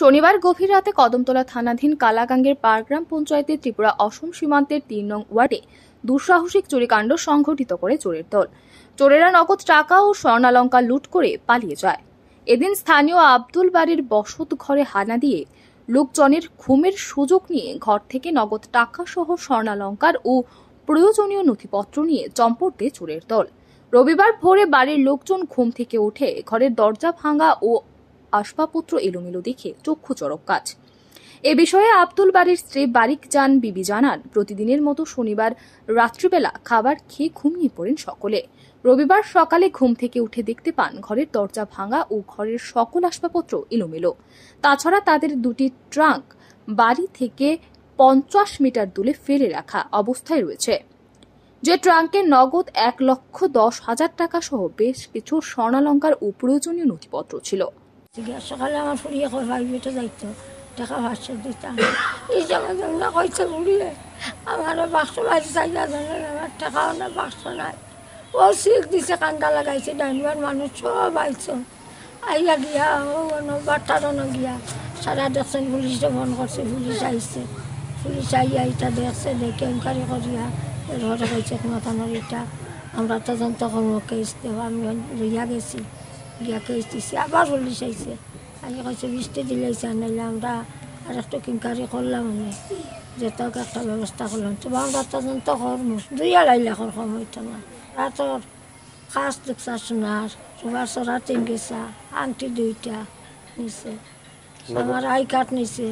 শনিবার গভীর রাতে কদমতলা থানাধীন কালাগাঙ্গের পারগ্রাম পঞ্চায়েতের ত্রিপুরা অসম সীমান্তের তিন নং ওয়ার্ডে দুঃসাহসিক চুরিকাণ্ড সংঘটিত করে চোরের দল চোরেরা নগদ টাকা ও স্বর্ণালঙ্কা লুট করে পালিয়ে যায় এদিন স্থানীয় আব্দুল বাড়ির বসত ঘরে হানা দিয়ে লোকজনের ঘুমের সুযোগ নিয়ে ঘর থেকে নগদ টাকা সহ স্বর্ণালঙ্কার ও প্রয়োজনীয় নথিপত্র নিয়ে চম্পট দিয়ে চোরের দল রবিবার ভোরে বাড়ির লোকজন ঘুম থেকে উঠে ঘরের দরজা ভাঙা ও আসবাবপত্র এলোমেলো দেখে চক্ষু চরক কাজ এ বিষয়ে আব্দুল বাড়ির স্ত্রী বারিক জান বিবি জানান প্রতিদিনের মতো শনিবার রাত্রিবেলা খাবার খেয়ে ঘুমিয়ে পড়েন সকলে রবিবার সকালে ঘুম থেকে উঠে দেখতে পান ঘরের দরজা ভাঙা ও ঘরের সকল আসবাবপত্র এলোমেলো তাছাড়া তাদের দুটি ট্রাঙ্ক বাড়ি থেকে পঞ্চাশ মিটার দূরে ফেলে রাখা অবস্থায় রয়েছে যে ট্রাঙ্কে নগদ এক লক্ষ দশ হাজার টাকা সহ বেশ কিছু স্বর্ণালঙ্কার ও প্রয়োজনীয় নথিপত্র ছিল সকালে আমার ফুরিয়ে করবাই বেটে যাইতো টাকা পাঁচশো দিতাম এই বাক্স বাড়ি চাই আমার টাকাও না বাক্স নাই ও সিল্ক দিছে কান্দা লাগাইছে ডাইনবার মানুষ সব আইছো আইয়া গিয়া ও গিয়া সারা দেখছেন পুলিশে ফোন করছে পুলিশ আইছে পুলিশ আইয়া এটা দেখছে দেখে ইনকোয়ারি করিয়া রহটা কইছে কোনো এটা আমরা তদন্ত করবো কেস আমি রিয়া গেছি গিয়াকে দিছে আবার চল্লিশ চাইছে আমি কৈছে বিশটি দিলে আইছে নাইলে আমরা আর একটু কিনকারি করলাম আমি যে তোকে একটা ব্যবস্থা করলাম তো আমরা তদন্ত করবো দুই আড়াই লাখের সময় তোমার রাতর খাস দেখছা সোনার সোবার সরা তিন গেছা আংটি দুইটা নিছে আমার আই কার্ড নিছে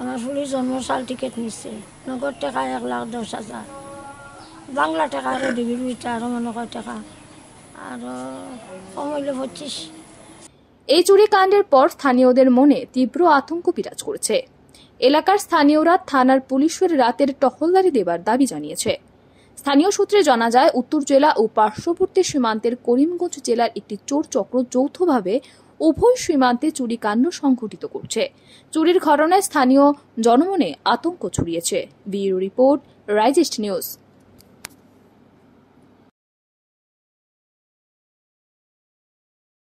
আমার পুলিশ জন্ম সাল টিকেট নিছে নগদ টাকা এক লাখ দশ হাজার বাংলা টাকা আরও ডিবির আরও মনে কয় টাকা এই চুরি কাণ্ডের পর স্থানীয়দের মনে তীব্র আতঙ্ক বিরাজ করেছে এলাকার স্থানীয়রা থানার পুলিশের রাতের টহলদারি দেবার দাবি জানিয়েছে স্থানীয় সূত্রে জানা যায় উত্তর জেলা ও পার্শ্ববর্তী সীমান্তের করিমগঞ্জ জেলার একটি চোর চক্র যৌথভাবে উভয় সীমান্তে চুরিকাণ্ড সংঘটিত করছে চুরির ঘটনায় স্থানীয় জনমনে আতঙ্ক ছড়িয়েছে বিউরো রিপোর্ট রাইজেস্ট নিউজ